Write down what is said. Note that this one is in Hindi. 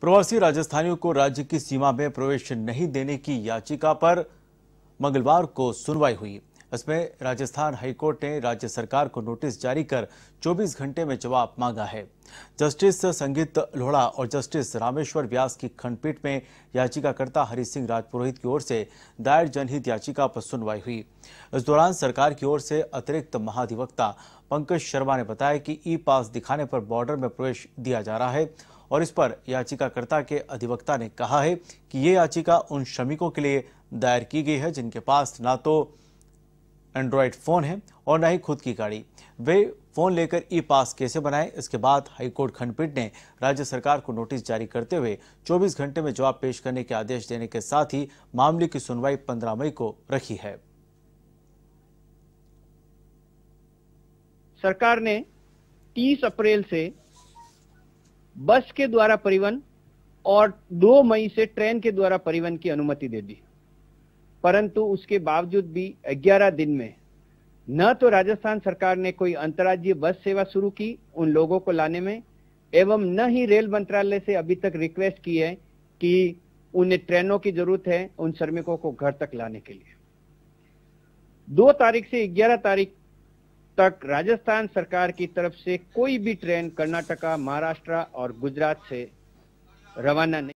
प्रवासी राजस्थानियों को राज्य की सीमा में प्रवेश नहीं देने की याचिका पर मंगलवार को सुनवाई हुई इसमें राजस्थान हाईकोर्ट ने राज्य सरकार को नोटिस जारी कर 24 घंटे में जवाब मांगा है जस्टिस संगीत लोहड़ा और जस्टिस रामेश्वर व्यास की खंडपीठ में याचिकाकर्ता हरि सिंह राजपुरोहित की ओर से दायर जनहित याचिका पर सुनवाई हुई इस दौरान सरकार की ओर से अतिरिक्त महाधिवक्ता पंकज शर्मा ने बताया कि ई पास दिखाने पर बॉर्डर में प्रवेश दिया जा रहा है और इस पर याचिकाकर्ता के अधिवक्ता ने कहा है कि ये याचिका उन श्रमिकों के लिए दायर की गई है जिनके पास ना तो एंड्रॉयड फ़ोन है और न ही खुद की गाड़ी वे फ़ोन लेकर ई पास कैसे बनाए इसके बाद हाईकोर्ट खंडपीठ ने राज्य सरकार को नोटिस जारी करते हुए 24 घंटे में जवाब पेश करने के आदेश देने के साथ ही मामले की सुनवाई 15 मई को रखी है सरकार ने 30 अप्रैल से बस के द्वारा परिवहन और 2 मई से ट्रेन के द्वारा परिवहन की अनुमति दे दी परंतु उसके बावजूद भी 11 दिन में न तो राजस्थान सरकार ने कोई अंतर्राज्यीय बस सेवा शुरू की उन लोगों को लाने में एवं न ही रेल मंत्रालय से अभी तक रिक्वेस्ट की है कि उन्हें ट्रेनों की जरूरत है उन श्रमिकों को घर तक लाने के लिए दो तारीख से ग्यारह तारीख तक राजस्थान सरकार की तरफ से कोई भी ट्रेन कर्नाटका महाराष्ट्र और गुजरात से रवाना नहीं